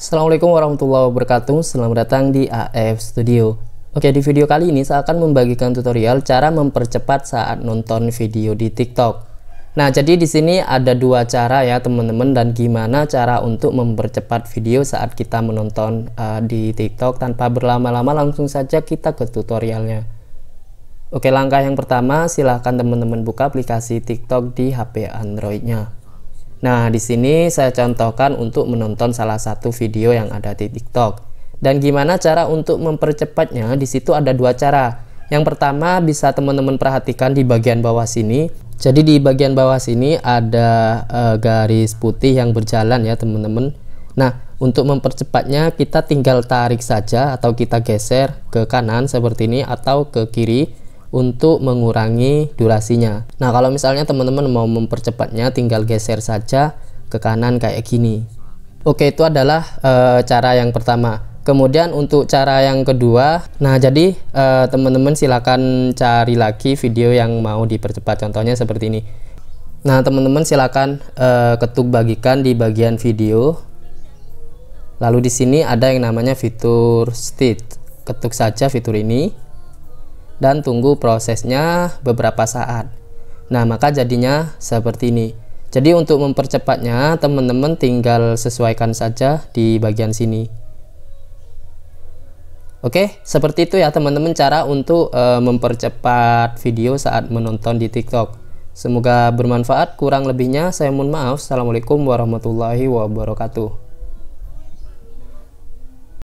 Assalamualaikum warahmatullahi wabarakatuh Selamat datang di AF Studio Oke di video kali ini saya akan membagikan tutorial cara mempercepat saat nonton video di TikTok Nah jadi di sini ada dua cara ya teman-teman dan gimana cara untuk mempercepat video saat kita menonton uh, di TikTok tanpa berlama-lama langsung saja kita ke tutorialnya Oke langkah yang pertama silahkan teman-teman buka aplikasi TikTok di HP Androidnya Nah, di sini saya contohkan untuk menonton salah satu video yang ada di TikTok. Dan gimana cara untuk mempercepatnya? Di situ ada dua cara. Yang pertama bisa teman-teman perhatikan di bagian bawah sini. Jadi di bagian bawah sini ada e, garis putih yang berjalan ya, teman-teman. Nah, untuk mempercepatnya kita tinggal tarik saja atau kita geser ke kanan seperti ini atau ke kiri untuk mengurangi durasinya. Nah, kalau misalnya teman-teman mau mempercepatnya, tinggal geser saja ke kanan kayak gini. Oke, itu adalah e, cara yang pertama. Kemudian untuk cara yang kedua, nah jadi eh, teman-teman silakan cari lagi video yang mau dipercepat. Contohnya seperti ini. Nah, teman-teman silakan e, ketuk bagikan di bagian video. Lalu di sini ada yang namanya fitur state. Ketuk saja fitur ini dan tunggu prosesnya beberapa saat. Nah, maka jadinya seperti ini. Jadi untuk mempercepatnya, teman-teman tinggal sesuaikan saja di bagian sini. Oke, seperti itu ya teman-teman cara untuk e, mempercepat video saat menonton di TikTok. Semoga bermanfaat, kurang lebihnya saya mohon maaf. Assalamualaikum warahmatullahi wabarakatuh.